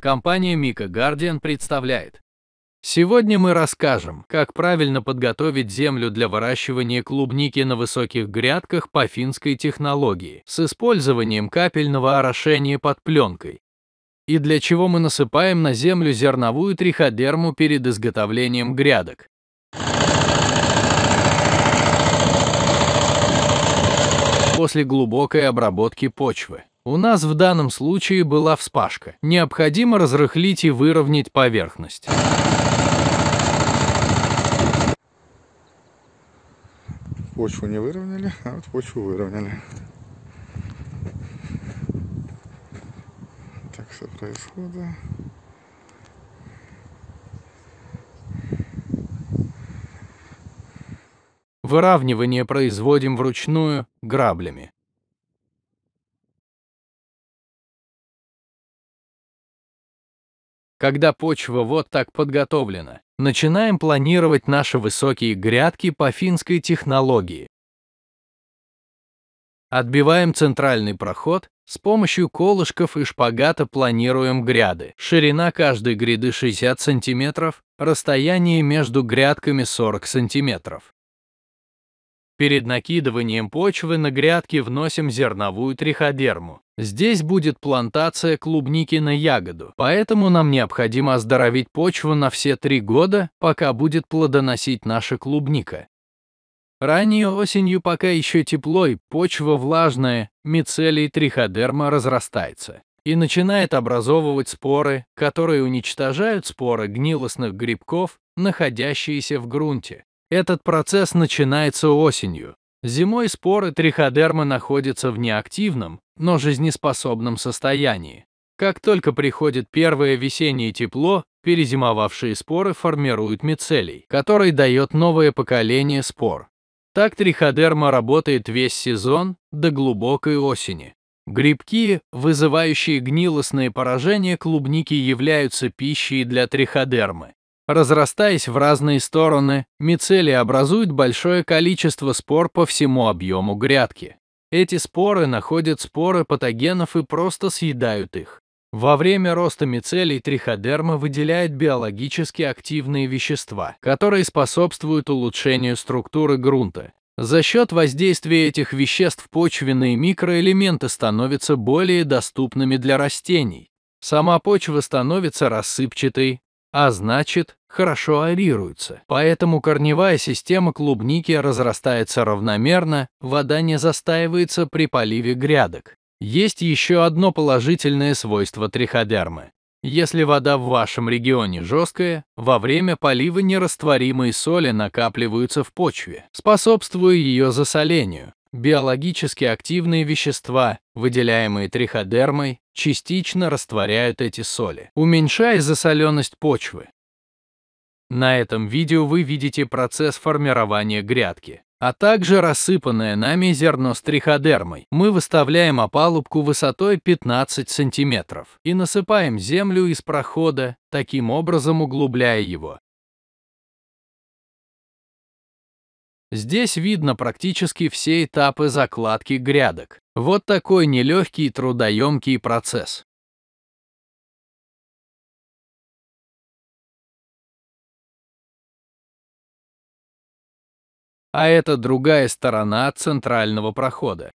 Компания Мика Guardian представляет. Сегодня мы расскажем, как правильно подготовить землю для выращивания клубники на высоких грядках по финской технологии с использованием капельного орошения под пленкой. И для чего мы насыпаем на землю зерновую триходерму перед изготовлением грядок. После глубокой обработки почвы. У нас в данном случае была вспашка. Необходимо разрыхлить и выровнять поверхность. Почву не выровняли, а вот почву выровняли. Так все происходит. Выравнивание производим вручную граблями. Когда почва вот так подготовлена, начинаем планировать наши высокие грядки по финской технологии. Отбиваем центральный проход, с помощью колышков и шпагата планируем гряды. Ширина каждой гряды 60 см, расстояние между грядками 40 см. Перед накидыванием почвы на грядки вносим зерновую триходерму. Здесь будет плантация клубники на ягоду, поэтому нам необходимо оздоровить почву на все три года, пока будет плодоносить наша клубника. Ранней осенью пока еще тепло и почва влажная, мицелий триходерма разрастается и начинает образовывать споры, которые уничтожают споры гнилостных грибков, находящиеся в грунте. Этот процесс начинается осенью. Зимой споры триходермы находятся в неактивном, но жизнеспособном состоянии. Как только приходит первое весеннее тепло, перезимовавшие споры формируют мицелий, который дает новое поколение спор. Так триходерма работает весь сезон до глубокой осени. Грибки, вызывающие гнилостные поражения клубники, являются пищей для триходермы. Разрастаясь в разные стороны, мицелии образуют большое количество спор по всему объему грядки. Эти споры находят споры патогенов и просто съедают их. Во время роста мицелий триходерма выделяет биологически активные вещества, которые способствуют улучшению структуры грунта. За счет воздействия этих веществ почвенные микроэлементы становятся более доступными для растений. Сама почва становится рассыпчатой, а значит, хорошо аэрируются. Поэтому корневая система клубники разрастается равномерно, вода не застаивается при поливе грядок. Есть еще одно положительное свойство триходермы. Если вода в вашем регионе жесткая, во время полива нерастворимые соли накапливаются в почве, способствуя ее засолению. Биологически активные вещества, выделяемые триходермой, частично растворяют эти соли, уменьшая засоленность почвы. На этом видео вы видите процесс формирования грядки, а также рассыпанное нами зерно с триходермой. Мы выставляем опалубку высотой 15 см и насыпаем землю из прохода, таким образом углубляя его. Здесь видно практически все этапы закладки грядок. Вот такой нелегкий и трудоемкий процесс. а это другая сторона центрального прохода.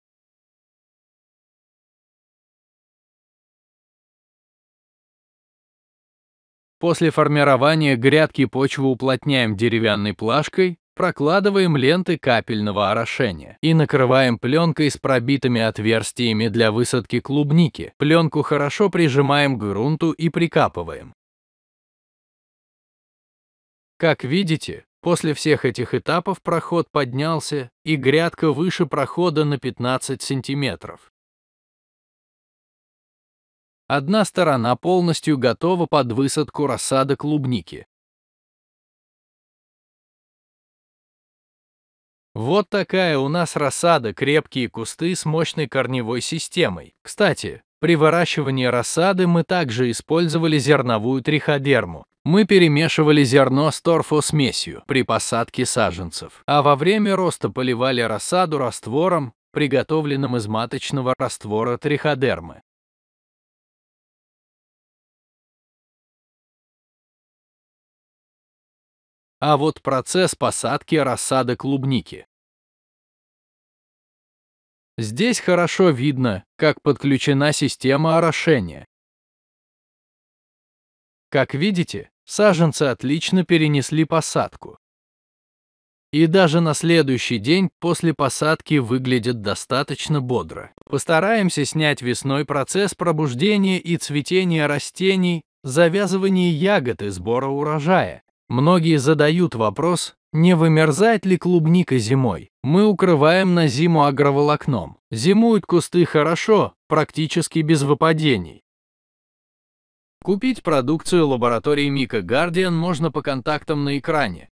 После формирования грядки почву уплотняем деревянной плашкой, прокладываем ленты капельного орошения и накрываем пленкой с пробитыми отверстиями для высадки клубники. Пленку хорошо прижимаем к грунту и прикапываем. Как видите, После всех этих этапов проход поднялся, и грядка выше прохода на 15 сантиметров. Одна сторона полностью готова под высадку рассада клубники. Вот такая у нас рассада, крепкие кусты с мощной корневой системой. Кстати, при выращивании рассады мы также использовали зерновую триходерму. Мы перемешивали зерно с торфосмесью при посадке саженцев, а во время роста поливали рассаду раствором, приготовленным из маточного раствора триходермы. А вот процесс посадки рассады клубники. Здесь хорошо видно, как подключена система орошения. Как видите, Саженцы отлично перенесли посадку. И даже на следующий день после посадки выглядят достаточно бодро. Постараемся снять весной процесс пробуждения и цветения растений, завязывания ягод и сбора урожая. Многие задают вопрос, не вымерзает ли клубника зимой. Мы укрываем на зиму агроволокном. Зимуют кусты хорошо, практически без выпадений. Купить продукцию лаборатории Мика Guardian можно по контактам на экране.